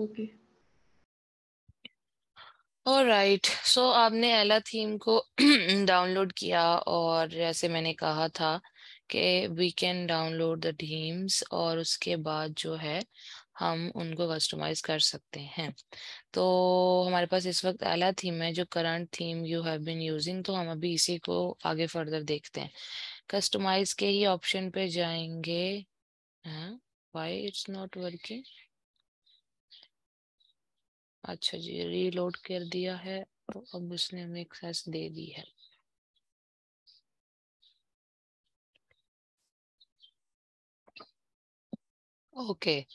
Okay और right so आपने एला थीम को डाउनलोड किया और जैसे मैंने कहा था कि we can download the themes और उसके बाद जो है हम उनको कस्टमाइज कर सकते हैं तो हमारे पास इस वक्त एला थीम है जो current theme you have been using तो हम अभी इसी को आगे फर्दर देखते हैं कस्टमाइज के ही ऑप्शन पे जाएंगे वाई इट्स नॉट वर्किंग अच्छा जी रीलोड कर दिया है तो अब उसने हमें एक्सेस दे दी है ओके okay.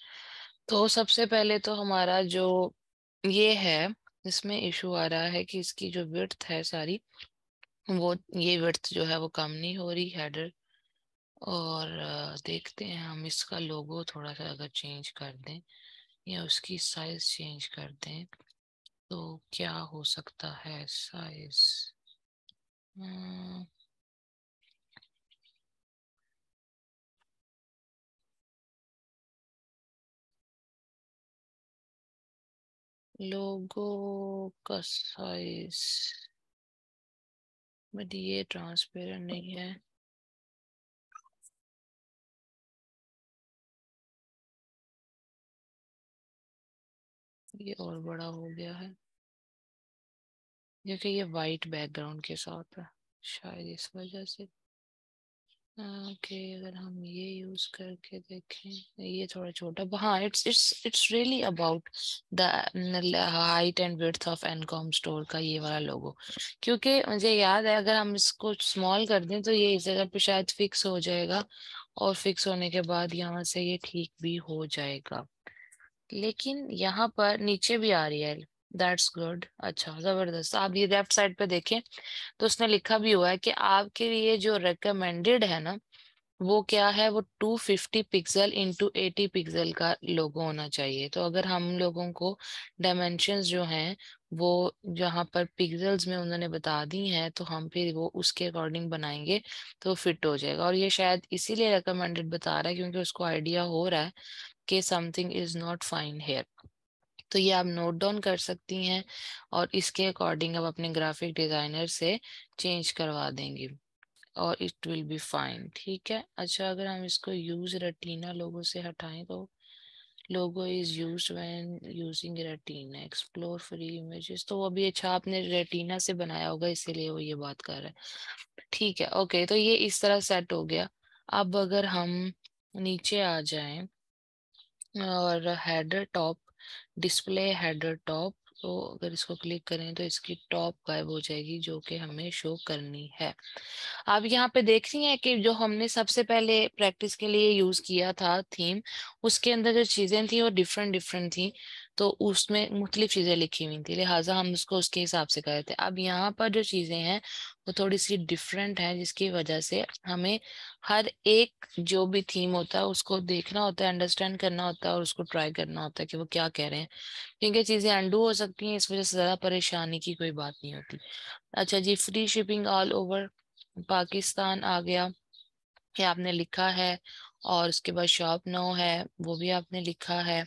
तो सबसे पहले तो हमारा जो ये है इसमें इशू आ रहा है कि इसकी जो विर्थ है सारी वो ये विर्थ जो है वो कम नहीं हो रही हेडर और देखते हैं हम इसका लोगो थोड़ा सा अगर चेंज कर दें या उसकी साइज चेंज कर दें तो क्या हो सकता है साइज हम्म, लोगो का साइज बट ये ट्रांसपेरेंट नहीं है ये और बड़ा हो गया है देखिए ये वाइट बैकग्राउंड के साथ है शायद इस वजह से ओके अगर हम ये यूज करके देखें ये थोड़ा छोटा हाँ it's it's it's really about the height and width of ecom store का ये वाला लोगो क्योंकि मुझे याद है अगर हम इसको स्मॉल कर दें तो ये इस जगह पे शायद फिक्स हो जाएगा और फिक्स होने के बाद यहाँ से ये ठीक भी हो जाएगा लेकिन यहाँ पर नीचे भी आ रही है दैट्स गुड अच्छा जबरदस्त आप ये लेफ्ट साइड पे देखें तो उसने लिखा भी हुआ है कि आपके लिए जो रिकमेंडेड है ना वो क्या है वो 250 fifty pixel into eighty pixel का लोगो होना चाहिए तो अगर हम लोगों को डायमेंशन जो हैं वो जहाँ पर पिक्सल्स में उन्होंने बता दी हैं तो हम फिर वो उसके अकॉर्डिंग बनाएंगे तो फिट हो जाएगा और ये शायद इसीलिए रिकमेंडेड बता रहा है क्योंकि उसको आइडिया हो रहा है कि something is not fine here तो ये आप नोट डाउन कर सकती हैं और इसके अकॉर्डिंग आप अपने ग्राफिक डिज़ाइनर से चेंज करवा देंगी और इट विल बी फाइन ठीक है अच्छा अगर हम इसको यूज रटीना लोगों से हटाएं तो logo is use when using retina explore free images तो वो भी अच्छा आपने रेटीना से बनाया होगा इसीलिए वो ये बात कर रहा है ठीक है ओके तो ये इस तरह सेट हो गया अब अगर हम नीचे आ जाएं और header top display header top तो अगर इसको क्लिक करें तो इसकी टॉप गायब हो जाएगी जो कि हमें शो करनी है आप यहाँ पे देख रही हैं कि जो हमने सबसे पहले प्रैक्टिस के लिए यूज किया था थीम उसके अंदर जो चीजें थी वो डिफरेंट डिफरेंट थी तो उसमें मुख्तलिफ चीजें लिखी हुई थी लिहाजा हम उसको उसके हिसाब से कर रहे थे अब यहाँ पर जो चीजें हैं वो थोड़ी सी डिफरेंट है जिसकी वजह से हमें हर एक जो भी थीम होता है उसको देखना होता है अंडरस्टैंड करना होता है और उसको ट्राई करना होता है कि वो क्या कह रहे हैं क्योंकि चीज़ें अंडू हो सकती हैं इस वजह से ज़्यादा परेशानी की कोई बात नहीं होती अच्छा जी free shipping all over Pakistan आ गया ये आपने लिखा है और उसके बाद शॉप नो है वो भी आपने लिखा है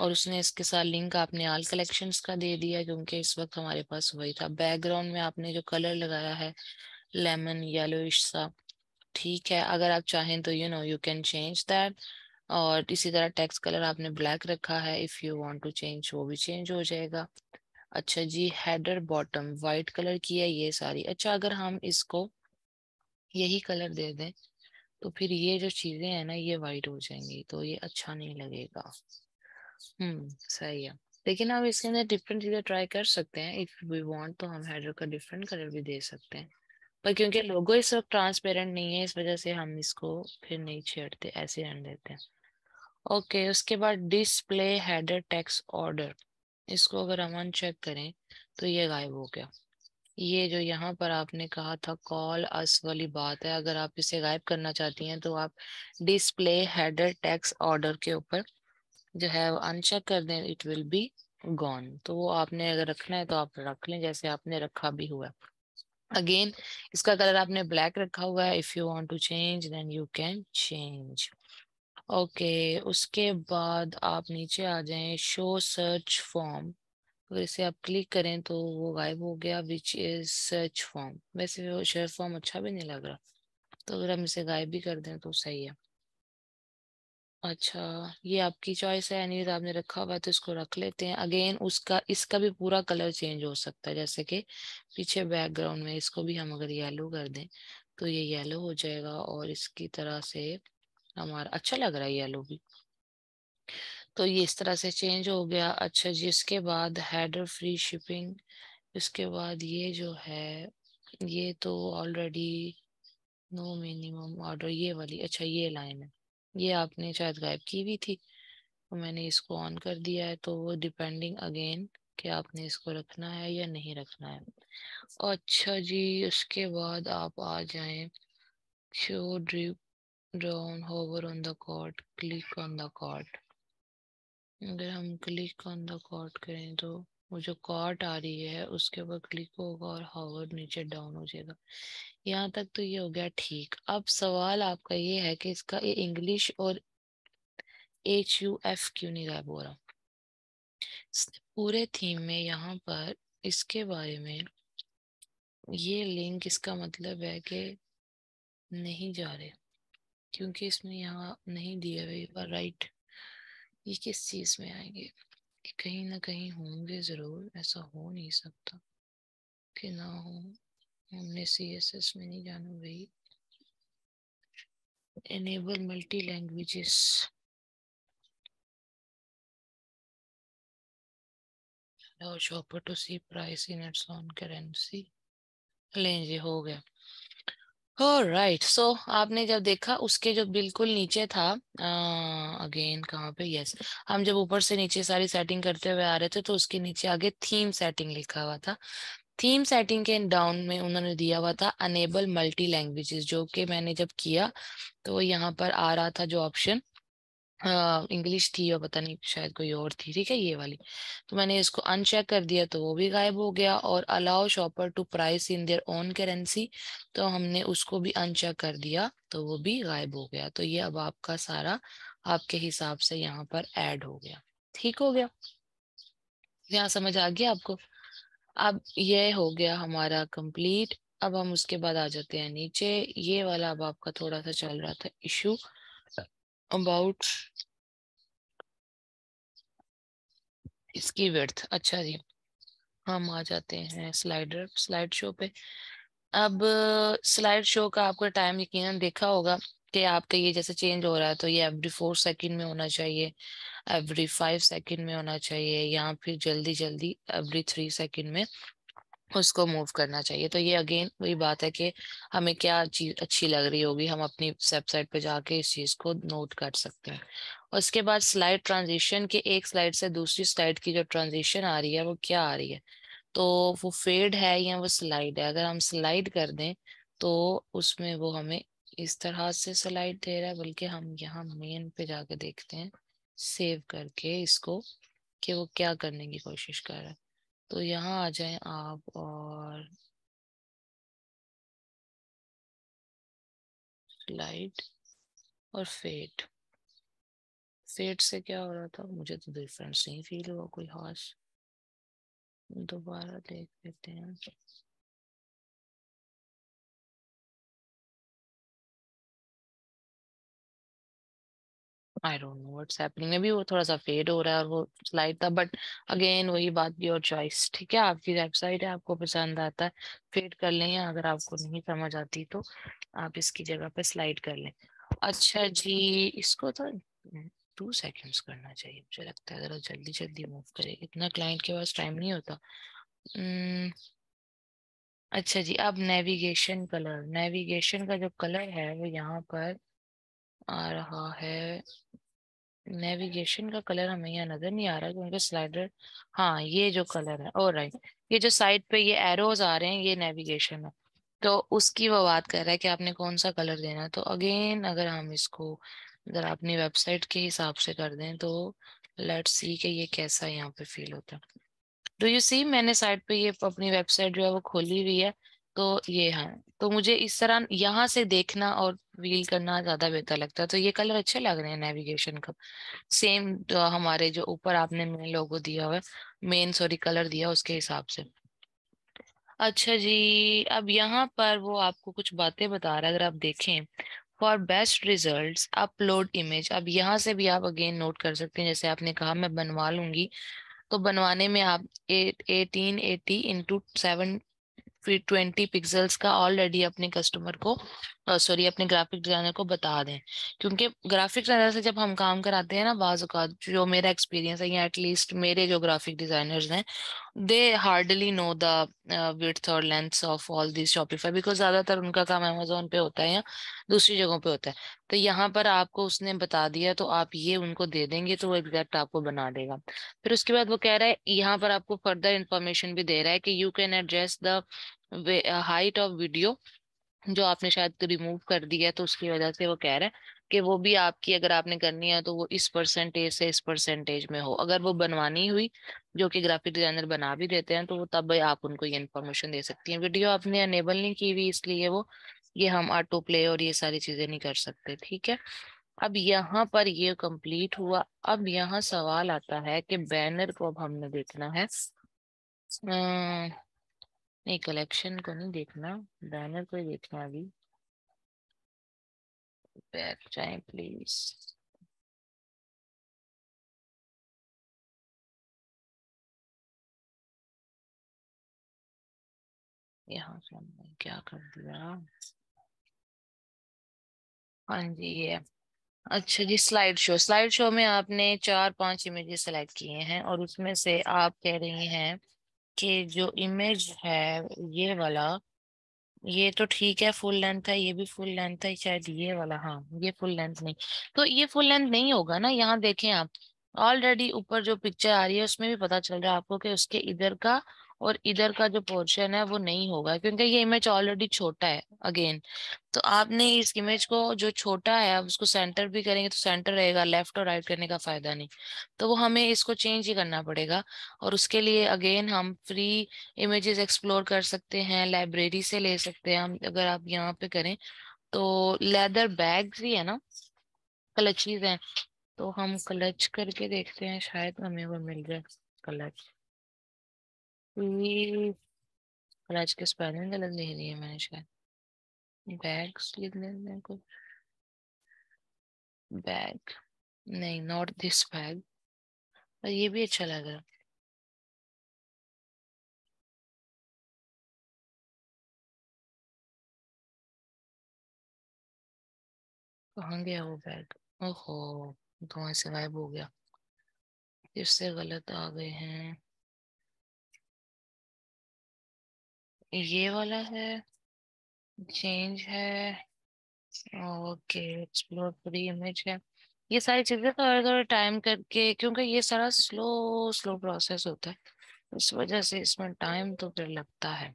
और उसने इसके साथ लिंक आपने आल कलेक्शंस का दे दिया क्योंकि इस वक्त हमारे पास वही था बैकग्राउंड में आपने जो कलर लगाया है लेमन येलो सा ठीक है अगर आप चाहें तो you know you can change that और इसी तरह टेक्स कलर आपने ब्लैक रखा है if you want to change वो भी चेंज हो जाएगा अच्छा जी हेडर बॉटम वाइट कलर की है ये सारी अच्छा अगर हम इसको यही कलर दे दें तो फिर ये जो चीज़ें हैं ना ये वाइट हो जाएंगी तो ये अच्छा नहीं लगेगा हम्म सही है लेकिन आप इसके अंदर डिफरेंट चीजें ट्राई कर सकते हैं इफ वी वांट तो हम हाइड्रो का डिफरेंट कलर भी दे सकते हैं पर क्योंकि लोगो इस वक्त ट्रांसपेरेंट नहीं है इस वजह से हम इसको फिर नहीं छेड़ते ऐसे रहने देते हैं ओके okay, उसके बाद डिस्प्ले हेडर टैक्स ऑर्डर इसको अगर हम चेक करें तो ये गायब हो गया ये जो यहाँ पर आपने कहा था कॉल अस वाली बात है अगर आप इसे गायब करना चाहती हैं तो आप डिस्प्ले हेडर टैक्स ऑर्डर के ऊपर जो है वो अनचेक कर दें इट विल बी गॉन तो वो आपने अगर रखना है तो आप रख लें जैसे आपने रखा भी हुआ है अगेन इसका कलर आपने ब्लैक रखा हुआ है if you want to change then you can change okay उसके बाद आप नीचे आ जाएं शो सर्च फॉर्म अगर इसे आप क्लिक करें तो वो गायब हो गया विच इज़ सर्च फॉर्म वैसे वो शर्च फॉर्म अच्छा भी नहीं लग रहा तो अगर हम इसे गायब भी कर दें तो सही है अच्छा ये आपकी चॉइस है अनीज आपने रखा हुआ है तो इसको रख लेते हैं अगेन उसका इसका भी पूरा कलर चेंज हो सकता है जैसे कि पीछे बैकग्राउंड में इसको भी हम अगर येलो कर दें तो ये येलो हो जाएगा और इसकी तरह से हमारा अच्छा लग रहा है येलो भी तो ये इस तरह से चेंज हो गया अच्छा जी इसके बाद हेडर फ्री शिपिंग इसके बाद ये जो है ये तो ऑलरेडी नो मिनिमम ऑर्डर ये वाली अच्छा ये लाइन है ये आपने शायद गायब की हुई थी तो मैंने इसको ऑन कर दिया है तो वो डिपेंडिंग अगेन कि आपने इसको रखना है या नहीं रखना है अच्छा जी उसके बाद आप आ जाएं show drop down hover on the cart click on the cart अगर हम क्लिक ऑन द कॉर्ड करें तो वो जो कॉट आ रही है उसके ऊपर क्लिक होगा और हावर नीचे डाउन हो जाएगा यहाँ तक तो ये हो गया ठीक अब सवाल आपका ये है कि इसका ये इंग्लिश और एच यू एफ क्यों नहीं गायब हो रहा पूरे थीम में यहाँ पर इसके बारे में ये लिंक इसका मतलब है कि नहीं जा रहे क्योंकि इसमें यहाँ नहीं दिए हुए राइट ये किस चीज़ में आएंगे कि कहीं ना कहीं होंगे जरूर ऐसा हो नहीं सकता कि ना हो हमने सी एस एस में नहीं जाना भाई enable multi languages shopper to see price in its own currency लें हो गया राइट सो आपने जब देखा उसके जो बिल्कुल नीचे था अगेन कहाँ पे यस yes. हम जब ऊपर से नीचे सारी सेटिंग करते हुए आ रहे थे तो उसके नीचे आगे थीम सेटिंग लिखा हुआ था थीम सेटिंग के डाउन में उन्होंने दिया हुआ था अनेबल मल्टी लैंग्वेजेस जो कि मैंने जब किया तो यहाँ पर आ रहा था जो ऑप्शन इंग्लिश थी और पता नहीं शायद कोई और थी ठीक है ये वाली तो मैंने इसको अनचेक कर दिया तो वो भी गायब हो गया और allow shopper to price in their own currency तो हमने उसको भी अनचेक कर दिया तो वो भी गायब हो गया तो ये अब आपका सारा आपके हिसाब से यहाँ पर ऐड हो गया ठीक हो गया यहाँ समझ आ गया आपको अब ये हो गया हमारा कंप्लीट अब हम उसके बाद आ जाते हैं नीचे ये वाला अब आपका थोड़ा सा चल रहा था इशू अबाउट इसकी वर्थ अच्छा जी हम आ जाते हैं स्लाइडर स्लाइड शो पे अब स्लाइड शो का आपको टाइम यकीन देखा होगा कि आपका ये जैसे चेंज हो रहा है तो ये एवरी फोर सेकंड में होना चाहिए एवरी फाइव सेकंड में होना चाहिए या फिर जल्दी जल्दी एवरी थ्री सेकंड में उसको मूव करना चाहिए तो ये अगेन वही बात है कि हमें क्या चीज़ अच्छी लग रही होगी हम अपनी वेबसाइट पे जाके इस चीज़ को नोट कर सकते हैं और उसके बाद स्लाइड ट्रांजिशन के एक स्लाइड से दूसरी स्लाइड की जो ट्रांजिशन आ रही है वो क्या आ रही है तो वो फेड है या वो स्लाइड है अगर हम स्लाइड कर दें तो उसमें वो हमें इस तरह से स्लाइड दे रहा है बल्कि हम यहाँ मेन पे जाके देखते हैं सेव करके इसको कि वो क्या करने की कोशिश कर रहा है तो यहाँ आ जाएं आप और लाइट और फेट फेट से क्या हो रहा था मुझे तो डिफरेंस नहीं फील हुआ कोई खास दोबारा देख लेते हैं I don't know what's happening maybe वो थोड़ा सा फेड हो रहा है और वो स्लाइड था बट अगेन वही बात भी और चॉइस ठीक है आपकी वेबसाइट है आपको पसंद आता है फेड कर लें या अगर आपको नहीं समझ आती तो आप इसकी जगह पे स्लाइड कर लें अच्छा जी इसको तो टू सेकंड्स करना चाहिए मुझे लगता है ज़रा जल्दी जल्दी मूव करें इतना क्लाइंट के पास टाइम नहीं होता hmm, अच्छा जी अब नेविगेशन कलर नेविगेशन का जो कलर है वो यहाँ पर आ रहा है नेविगेशन का कलर हमें यहाँ नजर नहीं आ रहा क्योंकि स्लाइडर हाँ ये जो कलर है और राइट ये जो साइड पे ये एरोज आ रहे हैं ये नेविगेशन है तो उसकी वो बात कर रहा है कि आपने कौन सा कलर देना है तो अगेन अगर हम इसको अगर अपनी वेबसाइट के हिसाब से कर दें तो लेट सी के ये कैसा यहाँ पे फील होता है डू यू सी मैंने साइड पे ये अपनी वेबसाइट जो है वो खोली हुई है तो ये हाँ तो मुझे इस तरह यहाँ से देखना और व्हील करना ज्यादा बेहतर लगता है तो ये कलर अच्छे लग रहे हैं नेविगेशन का सेम तो हमारे जो ऊपर आपने मेन लोगो दिया हुआ है मेन सॉरी कलर दिया उसके हिसाब से अच्छा जी अब यहाँ पर वो आपको कुछ बातें बता रहा है अगर आप देखें for best result upload image अब यहाँ से भी आप अगेन नोट कर सकते हैं जैसे आपने कहा मैं बनवा लूंगी तो बनवाने में आप एटीन एटी इंटू सेवन फिर ट्वेंटी पिक्सल्स का ऑलरेडी अपने कस्टमर को सॉरी अपने ग्राफिक डिजाइनर को बता दें क्योंकि ग्राफिक डिजाइनर से जब हम काम कराते हैं ना बाज़ जो मेरा एक्सपीरियंस है या एटलीस्ट मेरे जो ग्राफिक डिजाइनर्स हैं they hardly know the width और length of all this Shopify because ज़्यादातर उनका काम अमेजोन पे होता है या दूसरी जगहों पे होता है तो यहाँ पर आपको उसने बता दिया तो आप ये उनको दे देंगे तो वो एग्जैक्ट आपको बना देगा फिर उसके बाद वो कह रहा है यहाँ पर आपको फर्दर इंफॉर्मेशन भी दे रहा है कि you can address the height of video जो आपने शायद रिमूव कर दिया है तो उसकी वजह से वो कह रहा है कि वो भी आपकी अगर आपने करनी है तो वो इस परसेंटेज से इस परसेंटेज में हो अगर वो बनवानी हुई जो कि ग्राफिक डिजाइनर बना भी देते हैं तो वो तब आप उनको ये इन्फॉर्मेशन दे सकती हैं वीडियो आपने अनेबल नहीं की हुई इसलिए वो ये हम ऑटो प्ले और ये सारी चीज़ें नहीं कर सकते ठीक है अब यहाँ पर ये कम्प्लीट हुआ अब यहाँ सवाल आता है कि बैनर को अब हमने देखना है आ, नहीं कलेक्शन को नहीं देखना बैनर को ही देखना अभी बैक जाए प्लीज यहाँ से हमने क्या कर दिया हाँ जी ये अच्छा जी स्लाइड शो स्लाइड शो में आपने चार पांच इमेजेस सेलेक्ट किए हैं और उसमें से आप कह रही हैं कि जो इमेज है ये वाला ये तो ठीक है फुल लेंथ है ये भी फुल लेंथ है शायद ये वाला हाँ ये फुल लेंथ नहीं तो ये फुल लेंथ नहीं होगा ना यहाँ देखें आप ऑलरेडी ऊपर जो पिक्चर आ रही है उसमें भी पता चल रहा है आपको कि उसके इधर का और इधर का जो पोर्शन है वो नहीं होगा क्योंकि ये इमेज ऑलरेडी छोटा है अगेन तो आपने इस इमेज को जो छोटा है आप उसको सेंटर भी करेंगे तो सेंटर रहेगा लेफ्ट और राइट करने का फायदा नहीं तो वो हमें इसको चेंज ही करना पड़ेगा और उसके लिए अगेन हम फ्री इमेजेस एक्सप्लोर कर सकते हैं लाइब्रेरी से ले सकते हैं हम अगर आप यहाँ पे करें तो लेदर बैग भी है ना कलचीज है तो हम क्लच करके देखते हैं शायद हमें वो मिल जाए क्लच हम्म। और आज के स्पेलिंग गलत लिख रही है मैंने शायद बैग्स लिख लेते हैं कुछ बैग नहीं नॉट दिस बैग और ये भी अच्छा लग रहा कहाँ गया वो बैग ओहो धुआं से गायब हो गया फिर से गलत आ गए हैं ये वाला है चेंज है ओके एक्सप्लोर पूरी इमेज है ये सारी चीज़ें तो थोड़े टाइम करके क्योंकि ये सारा स्लो स्लो प्रोसेस होता है इस वजह से इसमें टाइम तो फिर लगता है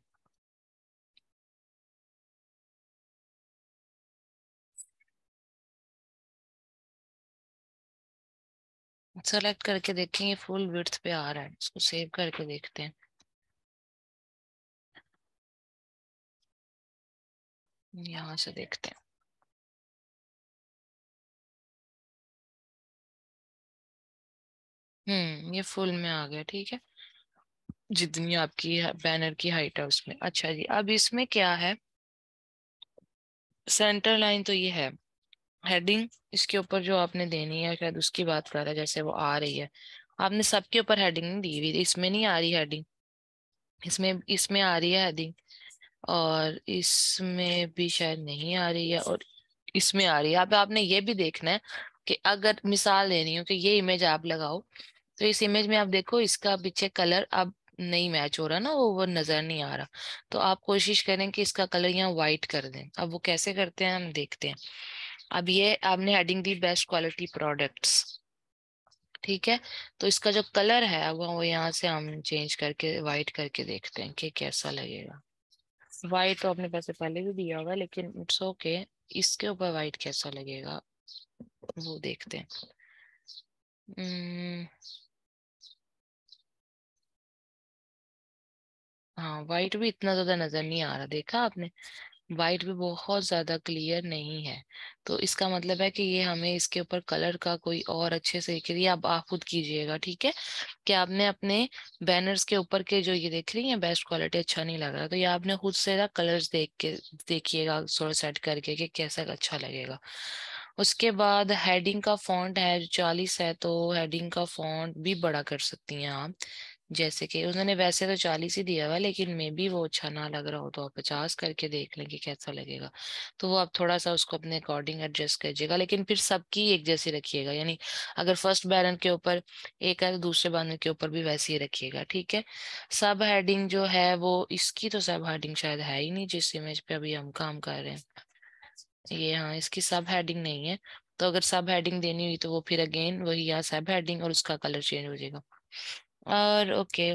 सेलेक्ट करके ये फुल विथ पे आ रहा है इसको सेव करके देखते हैं यहां से देखते हैं हम्म ये फुल में आ गया ठीक है जितनी आपकी बैनर की हाइट है उसमें अच्छा जी अब इसमें क्या है सेंटर लाइन तो ये है हेडिंग इसके ऊपर जो आपने देनी है शायद उसकी बात कर रहा है जैसे वो आ रही है आपने सबके ऊपर हेडिंग नहीं दी हुई इसमें नहीं आ रही हेडिंग इसमें इसमें आ रही है हेडिंग और इसमें भी शायद नहीं आ रही है और इसमें आ रही है आप आपने ये भी देखना है कि अगर मिसाल दे रही हूँ कि ये इमेज आप लगाओ तो इस इमेज में आप देखो इसका पीछे कलर अब नहीं मैच हो रहा ना वो वो नज़र नहीं आ रहा तो आप कोशिश करें कि इसका कलर यहाँ वाइट कर दें अब वो कैसे करते हैं हम देखते हैं अब ये आपने हेडिंग दी बेस्ट क्वालिटी प्रोडक्ट्स ठीक है तो इसका जो कलर है वो यहाँ से हम चेंज करके वाइट करके देखते हैं कि कैसा लगेगा वाइट तो आपने वैसे पहले भी दिया होगा लेकिन इट्स ओके okay, इसके ऊपर वाइट कैसा लगेगा वो देखते हैं hmm. हाँ वाइट भी इतना ज्यादा नजर नहीं आ रहा देखा आपने वाइट भी बहुत ज़्यादा क्लियर नहीं है तो इसका मतलब है कि ये हमें इसके ऊपर कलर का कोई और अच्छे से करिए आप आप खुद कीजिएगा ठीक है कि आपने अपने बैनर्स के ऊपर के जो ये देख रही हैं बेस्ट क्वालिटी अच्छा नहीं लग रहा तो ये आपने खुद से ना कलर्स देख के देखिएगा थोड़ा सेट करके कि कैसा अच्छा लगेगा उसके बाद हेडिंग का फॉन्ट है जो चालीस है तो हेडिंग का फॉन्ट भी बड़ा कर सकती हैं आप जैसे कि उन्होंने वैसे तो चालीस ही दिया हुआ लेकिन मे भी वो अच्छा ना लग रहा हो तो आप पचास करके देख लें कि कैसा लगेगा तो वो आप थोड़ा सा उसको अपने अकॉर्डिंग एडजस्ट करिएगा लेकिन फिर सबकी एक जैसी रखिएगा यानी अगर फर्स्ट बैलन के ऊपर एक है तो दूसरे बैरन के ऊपर भी वैसे ही रखिएगा ठीक है सब हेडिंग जो है वो इसकी तो सब हेडिंग शायद है ही नहीं जिस इमेज पे अभी हम काम कर रहे हैं ये हाँ इसकी सब हेडिंग नहीं है तो अगर सब हेडिंग देनी हुई तो वो फिर अगेन वही यहाँ सब हेडिंग और उसका कलर चेंज हो जाएगा हाँ। और ओके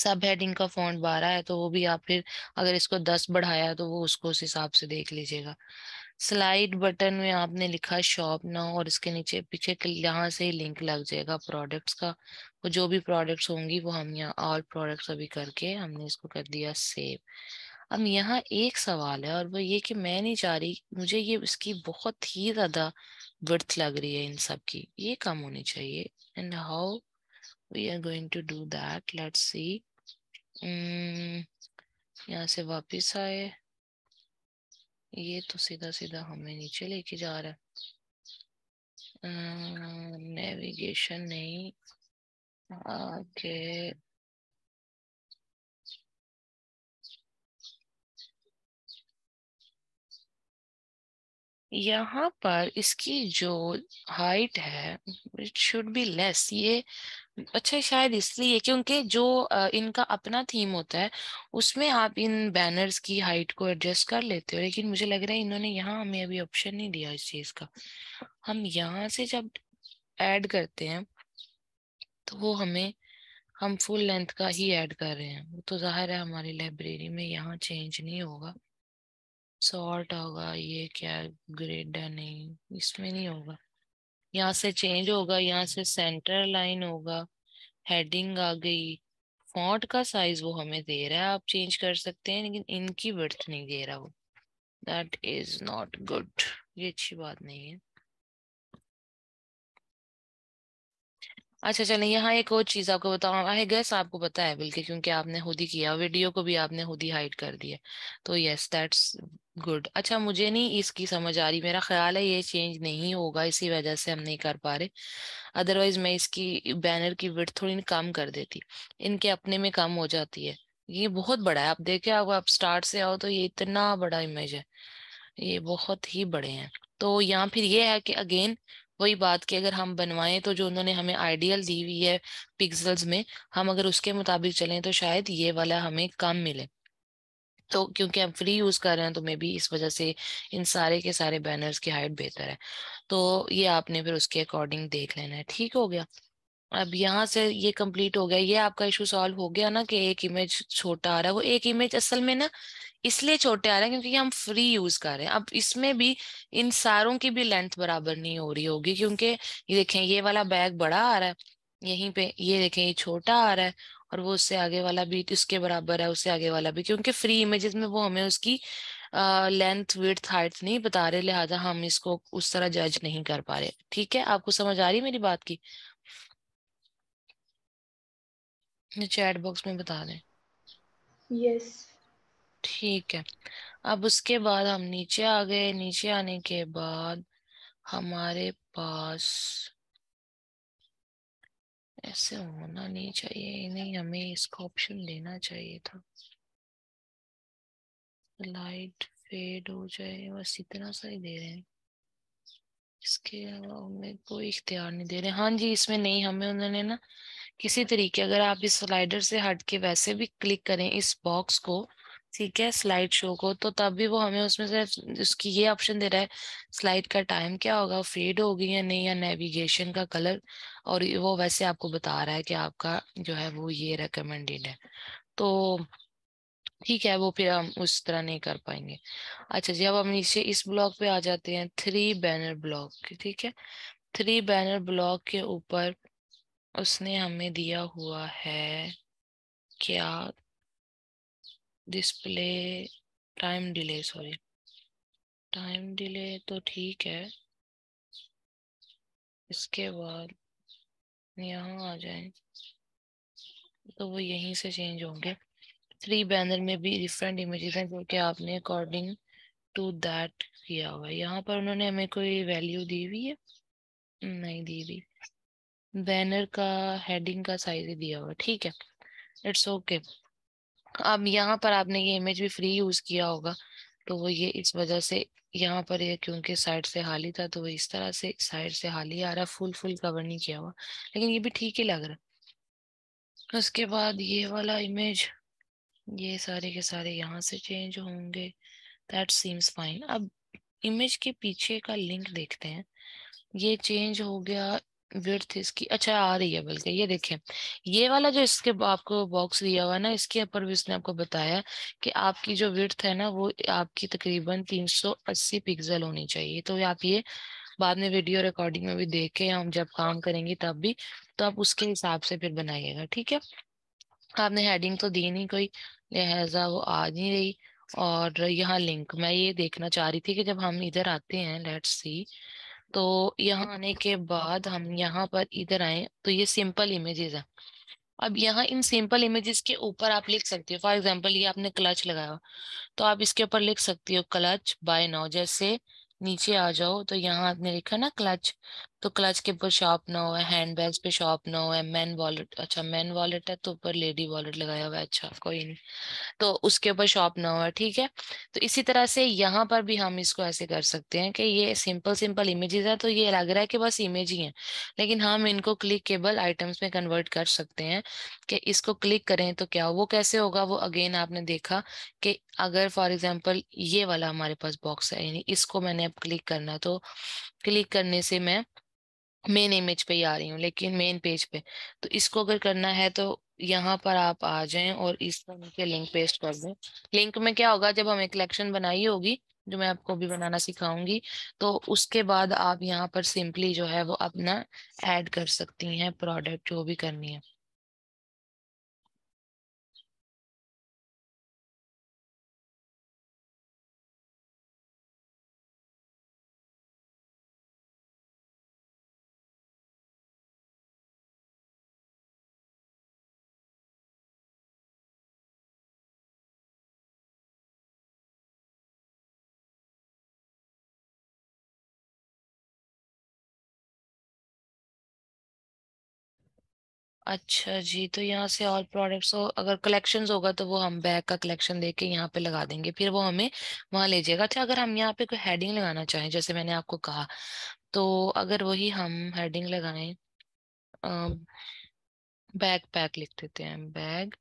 सब हेडिंग का फॉन्ट बारह है तो वो भी आप फिर अगर इसको दस बढ़ाया तो वो उसको उस हिसाब से देख लीजिएगा स्लाइड बटन में आपने लिखा शॉप ना और इसके नीचे पीछे यहाँ से ही लिंक लग जाएगा प्रोडक्ट्स का वो जो भी प्रोडक्ट्स होंगी वो हम यहाँ और प्रोडक्ट्स अभी करके हमने इसको कर दिया सेव अब यहाँ एक सवाल है और वो ये कि मैं नहीं चाह रही मुझे ये इसकी बहुत ही ज़्यादा वर्थ लग रही है इन सब की ये कम होनी चाहिए and how we are going to do that let's see um, यहाँ से वापस आए ये तो सीधा सीधा हमें नीचे लेके जा रहा है नेविगेशन hmm, नहीं आगे यहाँ पर इसकी जो हाइट है इट शुड बी लेस ये अच्छा शायद इसलिए क्योंकि जो इनका अपना थीम होता है उसमें आप इन बैनर्स की हाइट को एडजस्ट कर लेते हो लेकिन मुझे लग रहा है इन्होंने यहाँ हमें अभी ऑप्शन नहीं दिया इस चीज का हम यहाँ से जब ऐड करते हैं तो वो हमें हम फुल लेंथ का ही ऐड कर रहे हैं वो तो जाहिर है हमारी लाइब्रेरी में यहाँ चेंज नहीं होगा सॉर्ट होगा ये क्या ग्रेड नहीं इसमें नहीं होगा यहाँ से चेंज होगा यहाँ से सेंटर लाइन होगा हेडिंग आ गई फॉन्ट का साइज वो हमें दे रहा है आप चेंज कर सकते हैं लेकिन इनकी बर्थ नहीं दे रहा वो दैट इज नॉट गुड ये अच्छी बात नहीं है अच्छा चलिए यहाँ एक और चीज़ आपको बताऊँ आई गेस आपको पता है बिल्कुल क्योंकि आपने खुद ही किया वीडियो को भी आपने खुद ही हाइड कर दिया तो यस दैट्स गुड अच्छा मुझे नहीं इसकी समझ आ रही मेरा ख्याल है ये चेंज नहीं होगा इसी वजह से हम नहीं कर पा रहे अदरवाइज मैं इसकी बैनर की विथ थोड़ी कम कर देती इनके अपने में कम हो जाती है ये बहुत बड़ा है आप देखे आप, आप स्टार्ट से आओ तो ये इतना बड़ा इमेज है ये बहुत ही बड़े हैं तो यहाँ फिर ये है कि अगेन वही बात कि अगर हम बनवाएं तो जो उन्होंने हमें आइडियल दी हुई है पिक्सल्स में हम अगर उसके मुताबिक चलें तो शायद ये वाला हमें कम मिले तो क्योंकि हम फ्री यूज़ कर रहे हैं तो मे बी इस वजह से इन सारे के सारे बैनर्स की हाइट बेहतर है तो ये आपने फिर उसके अकॉर्डिंग देख लेना है ठीक हो गया अब यहाँ से ये कंप्लीट हो गया ये आपका इशू सॉल्व हो गया ना कि एक इमेज छोटा आ रहा है वो एक इमेज असल में ना इसलिए छोटे आ रहे हैं क्योंकि हम फ्री यूज कर रहे हैं अब इसमें भी इन सारों की भी लेंथ बराबर नहीं हो रही होगी क्योंकि ये देखें ये वाला बैग बड़ा आ रहा है यहीं पे ये देखें ये छोटा आ रहा है और वो उससे आगे वाला भी इसके बराबर है उससे आगे वाला भी क्योंकि फ्री इमेजेस में वो हमें उसकी लेंथ विथ हाइट नहीं बता रहे लिहाजा हम इसको उस तरह जज नहीं कर पा रहे ठीक है आपको समझ आ रही मेरी बात की चैट बॉक्स में बता दें यस yes. ठीक है अब उसके बाद हम नीचे आ गए नीचे आने के बाद हमारे पास ऐसे होना नहीं चाहिए नहीं हमें इसका ऑप्शन लेना चाहिए था लाइट फेड हो जाए बस इतना सा ही दे रहे हैं इसके अलावा हमें कोई इख्तियार नहीं दे रहे हाँ जी इसमें नहीं हमें उन्होंने ना किसी तरीके अगर आप इस स्लाइडर से हट के वैसे भी क्लिक करें इस बॉक्स को ठीक है स्लाइड शो को तो तब भी वो हमें उसमें से उसकी ये ऑप्शन दे रहा है स्लाइड का टाइम क्या होगा फेड होगी या नहीं या नेविगेशन का कलर और वो वैसे आपको बता रहा है कि आपका जो है वो ये रिकमेंडेड है तो ठीक है वो फिर हम उस तरह नहीं कर पाएंगे अच्छा जी अब हम नीचे इस ब्लॉक पे आ जाते हैं थ्री बैनर ब्लॉक ठीक है थ्री बैनर ब्लॉक के ऊपर उसने हमें दिया हुआ है क्या display time delay sorry time delay तो ठीक है इसके बाद यहाँ आ जाए तो वो यहीं से चेंज होंगे थ्री बैनर में भी डिफरेंट इमेजेस हैं जो कि आपने अकॉर्डिंग टू दैट किया हुआ है यहाँ पर उन्होंने हमें कोई वैल्यू दी हुई है नहीं दी हुई बैनर का हेडिंग का साइज ही दिया हुआ ठीक है इट्स ओके okay. अब यहाँ पर आपने ये इमेज भी फ्री यूज किया होगा तो वो ये इस वजह से यहाँ पर ये क्योंकि साइड से हाली था तो वो इस तरह से साइड से हाली आ रहा फुल फुल कवर नहीं किया हुआ लेकिन ये भी ठीक ही लग रहा उसके बाद ये वाला इमेज ये सारे के सारे यहाँ से चेंज होंगे दैट सीम्स फाइन अब इमेज के पीछे का लिंक देखते हैं ये चेंज हो गया विर्थ इसकी अच्छा आ रही है बल्कि ये देखें ये वाला जो इसके आपको बॉक्स दिया हुआ है ना इसके ऊपर भी उसने आपको बताया कि आपकी जो विर्थ है ना वो आपकी तकरीबन 380 पिक्सल होनी चाहिए तो आप ये बाद में वीडियो रिकॉर्डिंग में भी देख या हम जब काम करेंगे तब भी तो आप उसके हिसाब से फिर बनाइएगा ठीक है आपने हेडिंग तो दी नहीं कोई लिहाजा वो आ नहीं रही और यहाँ लिंक मैं ये देखना चाह रही थी कि जब हम इधर आते हैं लेट्स सी तो यहाँ आने के बाद हम यहाँ पर इधर आए तो ये सिंपल इमेजेस है अब यहाँ इन सिंपल इमेजेस के ऊपर आप लिख सकते हो फॉर एग्जांपल ये आपने क्लच लगाया तो आप इसके ऊपर लिख सकती हो क्लच बाय नाउ जैसे नीचे आ जाओ तो यहाँ आपने लिखा ना क्लच तो क्लच के ऊपर शॉप ना हुआ हैंड बैग पे शॉप ना हुआ है मैन वॉलेट अच्छा मैन वॉलेट है तो ऊपर लेडी वॉलेट लगाया हुआ है अच्छा कोई नहीं तो उसके ऊपर शॉप ना हो ठीक है तो इसी तरह से यहाँ पर भी हम इसको ऐसे कर सकते हैं कि ये सिंपल सिंपल इमेजेस है तो ये लग रहा है कि बस इमेज ही है लेकिन हम इनको क्लिक केबल आइटम्स में कन्वर्ट कर सकते हैं कि इसको क्लिक करें तो क्या वो कैसे होगा वो अगेन आपने देखा कि अगर फॉर एग्जाम्पल ये वाला हमारे पास बॉक्स है यानी इसको मैंने अब क्लिक करना तो क्लिक करने से मैं मेन इमेज पे ही आ रही हूँ लेकिन मेन पेज पे तो इसको अगर करना है तो यहाँ पर आप आ जाएं और इस पर नीचे लिंक पेस्ट कर दें लिंक में क्या होगा जब हमें कलेक्शन बनाई होगी जो मैं आपको भी बनाना सिखाऊंगी तो उसके बाद आप यहाँ पर सिंपली जो है वो अपना ऐड कर सकती हैं प्रोडक्ट जो भी करनी है अच्छा जी तो यहाँ से ऑल प्रोडक्ट्स हो अगर कलेक्शंस होगा तो वो हम बैग का कलेक्शन देके यहाँ पे लगा देंगे फिर वो हमें वहाँ ले जाएगा अच्छा अगर हम यहाँ पे कोई हेडिंग लगाना चाहें जैसे मैंने आपको कहा तो अगर वही हम हेडिंग लगाएं बैग पैक लिख देते हैं बैग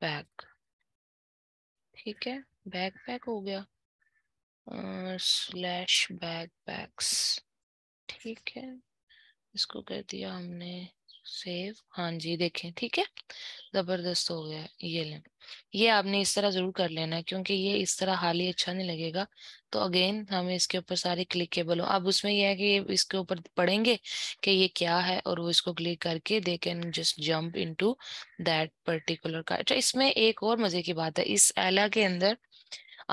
पैक ठीक है बैग पैक हो गया स्लैश बैग पैक्स ठीक है इसको कर दिया हमने सेव हाँ जी देखें ठीक है जबरदस्त हो गया ये लें ये आपने इस तरह जरूर कर लेना है क्योंकि ये इस तरह हाल ही अच्छा नहीं लगेगा तो अगेन हमें इसके ऊपर सारे क्लिकेबल हो अब उसमें ये है कि इसके ऊपर पढ़ेंगे कि ये क्या है और वो इसको क्लिक करके दे can just jump into that particular का अच्छा इसमें एक और मजे की बात है इस एला के अंदर